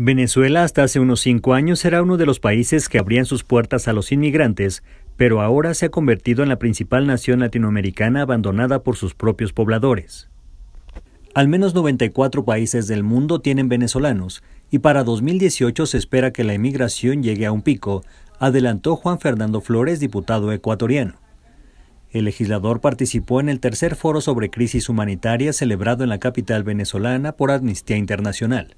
Venezuela hasta hace unos cinco años era uno de los países que abrían sus puertas a los inmigrantes, pero ahora se ha convertido en la principal nación latinoamericana abandonada por sus propios pobladores. Al menos 94 países del mundo tienen venezolanos, y para 2018 se espera que la emigración llegue a un pico, adelantó Juan Fernando Flores, diputado ecuatoriano. El legislador participó en el tercer foro sobre crisis humanitaria celebrado en la capital venezolana por Amnistía Internacional.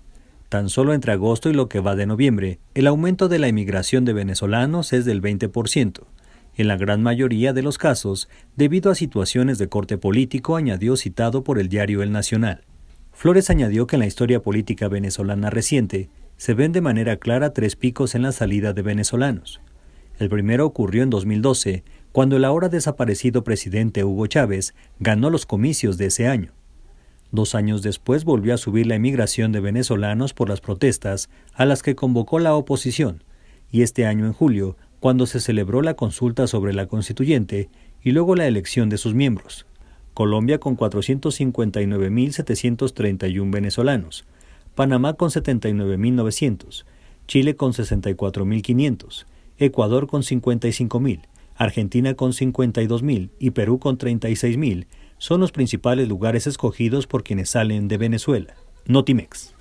Tan solo entre agosto y lo que va de noviembre, el aumento de la emigración de venezolanos es del 20%, en la gran mayoría de los casos debido a situaciones de corte político, añadió citado por el diario El Nacional. Flores añadió que en la historia política venezolana reciente se ven de manera clara tres picos en la salida de venezolanos. El primero ocurrió en 2012, cuando el ahora desaparecido presidente Hugo Chávez ganó los comicios de ese año. Dos años después volvió a subir la emigración de venezolanos por las protestas a las que convocó la oposición, y este año en julio, cuando se celebró la consulta sobre la constituyente y luego la elección de sus miembros. Colombia con 459.731 venezolanos, Panamá con 79.900, Chile con 64.500, Ecuador con 55.000, Argentina con 52.000 y Perú con 36.000 son los principales lugares escogidos por quienes salen de Venezuela. Notimex.